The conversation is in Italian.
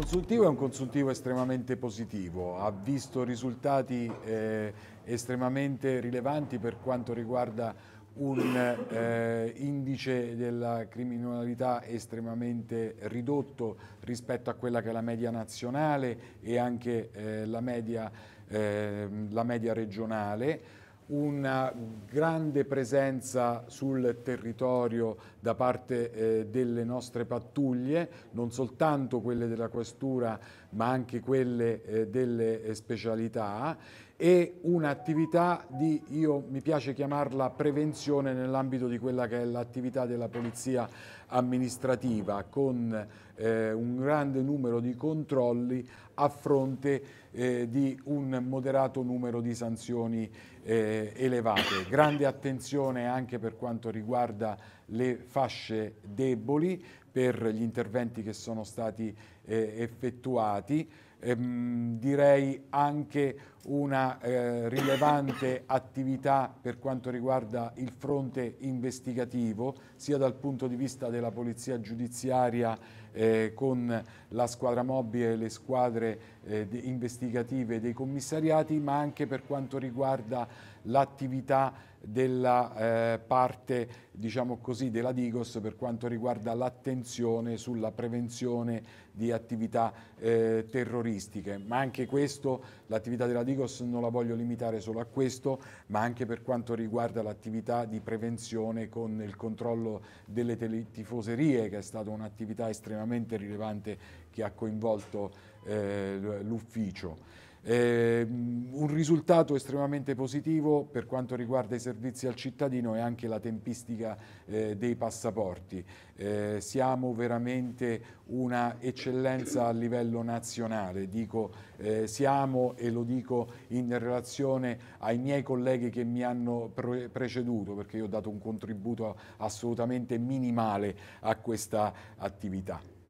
consultivo è un consultivo estremamente positivo, ha visto risultati eh, estremamente rilevanti per quanto riguarda un eh, indice della criminalità estremamente ridotto rispetto a quella che è la media nazionale e anche eh, la, media, ehm, la media regionale una grande presenza sul territorio da parte eh, delle nostre pattuglie, non soltanto quelle della questura ma anche quelle eh, delle eh, specialità e un'attività di, io mi piace chiamarla prevenzione nell'ambito di quella che è l'attività della polizia amministrativa con eh, un grande numero di controlli a fronte eh, di un moderato numero di sanzioni eh, elevate. Grande attenzione anche per quanto riguarda le fasce deboli, per gli interventi che sono stati eh, effettuati. Ehm, direi anche una eh, rilevante attività per quanto riguarda il fronte investigativo, sia dal punto di vista della polizia giudiziaria eh, con la squadra mobile e le squadre eh, investigative dei commissariati, ma anche per quanto riguarda l'attività della eh, parte, diciamo così, della Digos per quanto riguarda l'attenzione sulla prevenzione di attività eh, terroristiche. Ma anche questo, l'attività della Digos non la voglio limitare solo a questo, ma anche per quanto riguarda l'attività di prevenzione con il controllo delle tifoserie, che è stata un'attività estremamente estremamente rilevante che ha coinvolto eh, l'ufficio. Eh, un risultato estremamente positivo per quanto riguarda i servizi al cittadino e anche la tempistica eh, dei passaporti. Eh, siamo veramente una eccellenza a livello nazionale, dico eh, siamo e lo dico in relazione ai miei colleghi che mi hanno pre preceduto perché io ho dato un contributo assolutamente minimale a questa attività.